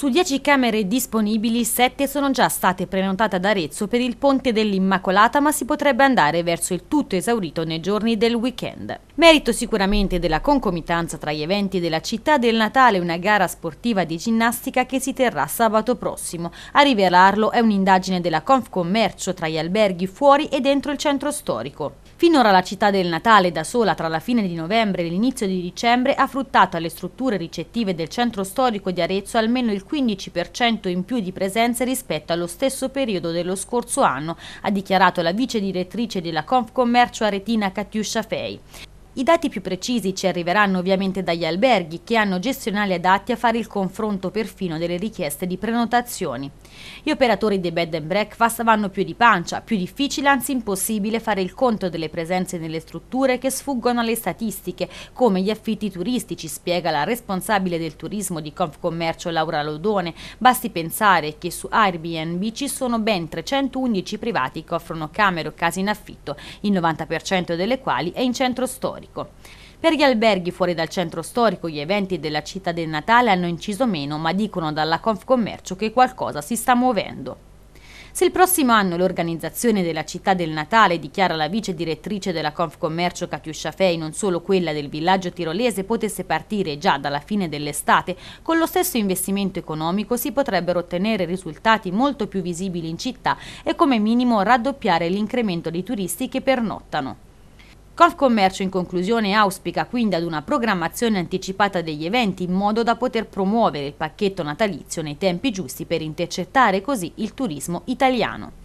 Su 10 camere disponibili, 7 sono già state prenotate ad Arezzo per il Ponte dell'Immacolata, ma si potrebbe andare verso il tutto esaurito nei giorni del weekend. Merito sicuramente della concomitanza tra gli eventi della città del Natale una gara sportiva di ginnastica che si terrà sabato prossimo. A rivelarlo è un'indagine della Confcommercio tra gli alberghi fuori e dentro il centro storico. Finora la città del Natale da sola tra la fine di novembre e l'inizio di dicembre ha fruttato alle strutture ricettive del centro storico di Arezzo almeno il 15% in più di presenze rispetto allo stesso periodo dello scorso anno, ha dichiarato la vice direttrice della Confcommercio Aretina Catiuscia Fei. I dati più precisi ci arriveranno ovviamente dagli alberghi che hanno gestionali adatti a fare il confronto perfino delle richieste di prenotazioni. Gli operatori dei bed and breakfast vanno più di pancia, più difficile anzi impossibile fare il conto delle presenze nelle strutture che sfuggono alle statistiche, come gli affitti turistici, spiega la responsabile del turismo di Confcommercio Laura Lodone. Basti pensare che su Airbnb ci sono ben 311 privati che offrono camere o case in affitto, il 90% delle quali è in centro storico storico. Per gli alberghi fuori dal centro storico gli eventi della città del Natale hanno inciso meno, ma dicono dalla Confcommercio che qualcosa si sta muovendo. Se il prossimo anno l'organizzazione della città del Natale dichiara la vice direttrice della Confcommercio Catiuscia Fei non solo quella del villaggio tirolese potesse partire già dalla fine dell'estate, con lo stesso investimento economico si potrebbero ottenere risultati molto più visibili in città e come minimo raddoppiare l'incremento dei turisti che pernottano. Confcommercio in conclusione auspica quindi ad una programmazione anticipata degli eventi in modo da poter promuovere il pacchetto natalizio nei tempi giusti per intercettare così il turismo italiano.